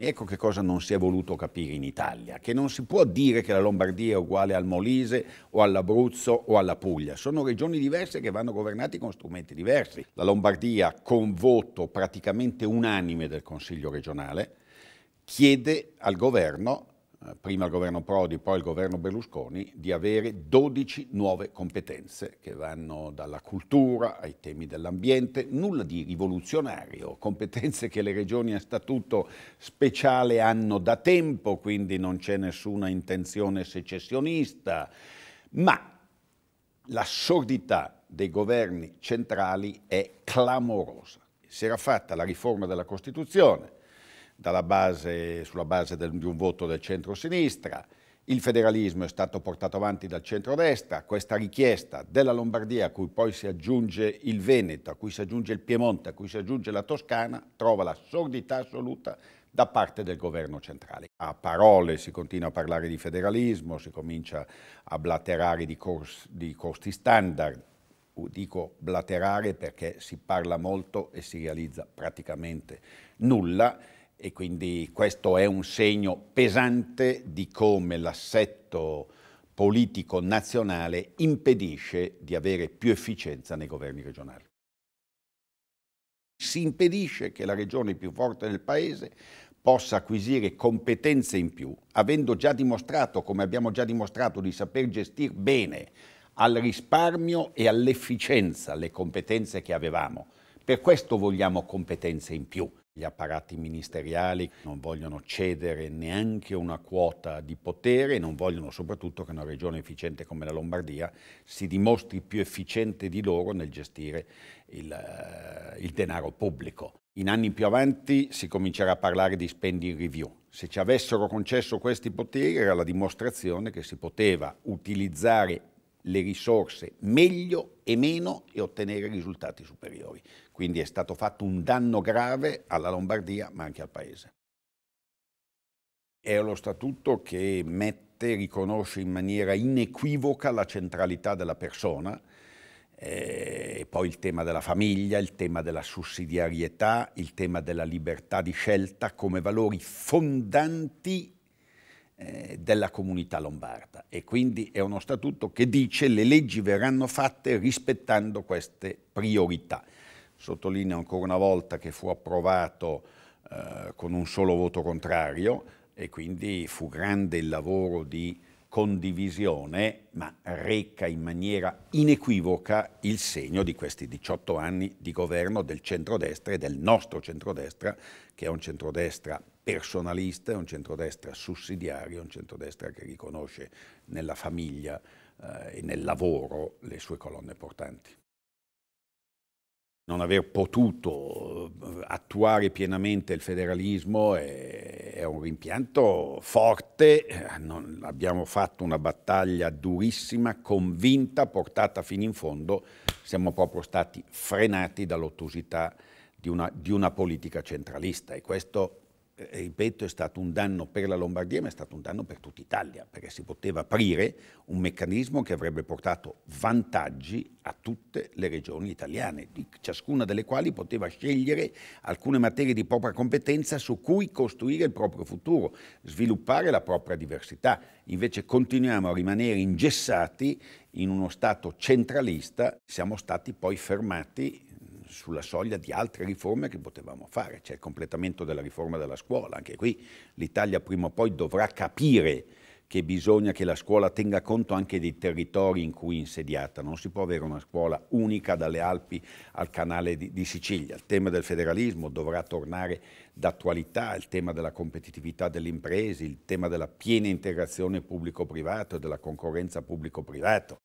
Ecco che cosa non si è voluto capire in Italia, che non si può dire che la Lombardia è uguale al Molise o all'Abruzzo o alla Puglia, sono regioni diverse che vanno governate con strumenti diversi. La Lombardia, con voto praticamente unanime del Consiglio regionale, chiede al governo eh, prima il governo Prodi, poi il governo Berlusconi, di avere 12 nuove competenze che vanno dalla cultura ai temi dell'ambiente, nulla di rivoluzionario, competenze che le regioni a statuto speciale hanno da tempo, quindi non c'è nessuna intenzione secessionista, ma l'assurdità dei governi centrali è clamorosa. Si era fatta la riforma della Costituzione, base, sulla base del, di un voto del centro-sinistra, il federalismo è stato portato avanti dal centrodestra, questa richiesta della Lombardia a cui poi si aggiunge il Veneto, a cui si aggiunge il Piemonte, a cui si aggiunge la Toscana, trova la sordità assoluta da parte del governo centrale. A parole si continua a parlare di federalismo, si comincia a blaterare di, corsi, di costi standard, dico blaterare perché si parla molto e si realizza praticamente nulla, e quindi questo è un segno pesante di come l'assetto politico nazionale impedisce di avere più efficienza nei governi regionali. Si impedisce che la regione più forte del paese possa acquisire competenze in più, avendo già dimostrato, come abbiamo già dimostrato, di saper gestire bene al risparmio e all'efficienza le competenze che avevamo. Per questo vogliamo competenze in più gli apparati ministeriali non vogliono cedere neanche una quota di potere e non vogliono soprattutto che una regione efficiente come la Lombardia si dimostri più efficiente di loro nel gestire il, eh, il denaro pubblico. In anni più avanti si comincerà a parlare di spending review. Se ci avessero concesso questi poteri era la dimostrazione che si poteva utilizzare le risorse meglio e meno e ottenere risultati superiori. Quindi è stato fatto un danno grave alla Lombardia ma anche al Paese. È lo statuto che mette, riconosce in maniera inequivoca la centralità della persona, eh, poi il tema della famiglia, il tema della sussidiarietà, il tema della libertà di scelta come valori fondanti eh, della comunità lombarda e quindi è uno statuto che dice le leggi verranno fatte rispettando queste priorità. Sottolineo ancora una volta che fu approvato eh, con un solo voto contrario e quindi fu grande il lavoro di condivisione, ma reca in maniera inequivoca il segno di questi 18 anni di governo del centrodestra e del nostro centrodestra, che è un centrodestra personalista, è un centrodestra sussidiario, un centrodestra che riconosce nella famiglia eh, e nel lavoro le sue colonne portanti. Non aver potuto eh, attuare pienamente il federalismo è, è un rimpianto forte, non, abbiamo fatto una battaglia durissima, convinta, portata fino in fondo, siamo proprio stati frenati dall'ottusità di una, di una politica centralista e questo eh, eh, ripeto, è stato un danno per la Lombardia, ma è stato un danno per tutta Italia, perché si poteva aprire un meccanismo che avrebbe portato vantaggi a tutte le regioni italiane, ciascuna delle quali poteva scegliere alcune materie di propria competenza su cui costruire il proprio futuro, sviluppare la propria diversità. Invece continuiamo a rimanere ingessati in uno Stato centralista, siamo stati poi fermati sulla soglia di altre riforme che potevamo fare. C'è il completamento della riforma della scuola, anche qui l'Italia prima o poi dovrà capire che bisogna che la scuola tenga conto anche dei territori in cui è insediata, non si può avere una scuola unica dalle Alpi al canale di, di Sicilia. Il tema del federalismo dovrà tornare d'attualità, il tema della competitività delle imprese, il tema della piena integrazione pubblico-privato e della concorrenza pubblico-privato.